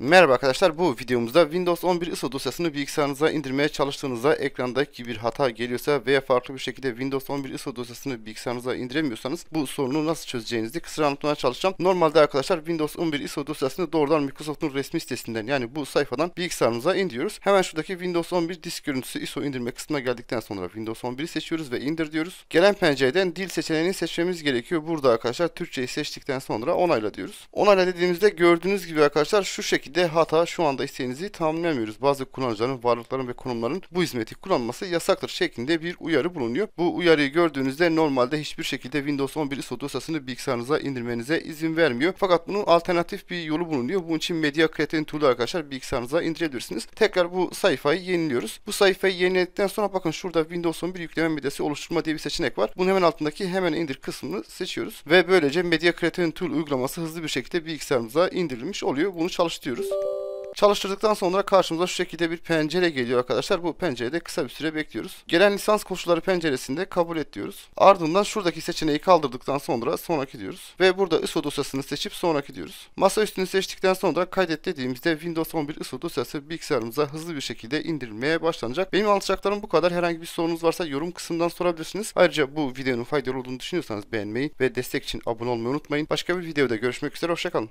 Merhaba arkadaşlar bu videomuzda Windows 11 ISO dosyasını bilgisayarınıza indirmeye çalıştığınızda ekrandaki bir hata geliyorsa veya farklı bir şekilde Windows 11 ISO dosyasını bilgisayarınıza indiremiyorsanız bu sorunu nasıl çözeceğinizi kısa anlatmaya çalışacağım. Normalde arkadaşlar Windows 11 ISO dosyasını doğrudan Microsoft'un resmi sitesinden yani bu sayfadan bilgisayarınıza indiriyoruz. Hemen şuradaki Windows 11 disk görüntüsü ISO indirme kısmına geldikten sonra Windows 11'i seçiyoruz ve indir diyoruz. Gelen pencereden dil seçeneğini seçmemiz gerekiyor. Burada arkadaşlar Türkçeyi seçtikten sonra onayla diyoruz. Onayla dediğimizde gördüğünüz gibi arkadaşlar şu şekilde ki de hata şu anda isteğinizi tamamlayamıyoruz. Bazı kullanıcıların, varlıkların ve konumların bu hizmeti kullanması yasaktır şeklinde bir uyarı bulunuyor. Bu uyarıyı gördüğünüzde normalde hiçbir şekilde Windows 11 ISO dosyasını bilgisayarınıza indirmenize izin vermiyor. Fakat bunun alternatif bir yolu bulunuyor. Bunun için Media Creating Tool'u arkadaşlar bilgisayarınıza indirebilirsiniz. Tekrar bu sayfayı yeniliyoruz. Bu sayfayı yeniledikten sonra bakın şurada Windows 11 yükleme medyası oluşturma diye bir seçenek var. Bunun hemen altındaki hemen indir kısmını seçiyoruz ve böylece Media Creating Tool uygulaması hızlı bir şekilde bilgisayarımıza indirilmiş oluyor. Bunu çalıştırıyoruz çalıştırıyoruz. Çalıştırdıktan sonra karşımıza şu şekilde bir pencere geliyor arkadaşlar. Bu pencerede kısa bir süre bekliyoruz. Gelen lisans koşulları penceresinde kabul et diyoruz. Ardından şuradaki seçeneği kaldırdıktan sonra sonraki diyoruz. Ve burada ISO dosyasını seçip sonraki diyoruz. Masa üstünü seçtikten sonra kaydet dediğimizde Windows 11 ISO dosyası bilgisayarımıza hızlı bir şekilde indirilmeye başlanacak. Benim anlatacaklarım bu kadar. Herhangi bir sorunuz varsa yorum kısmından sorabilirsiniz. Ayrıca bu videonun faydalı olduğunu düşünüyorsanız beğenmeyi ve destek için abone olmayı unutmayın. Başka bir videoda görüşmek üzere. Hoşçakalın.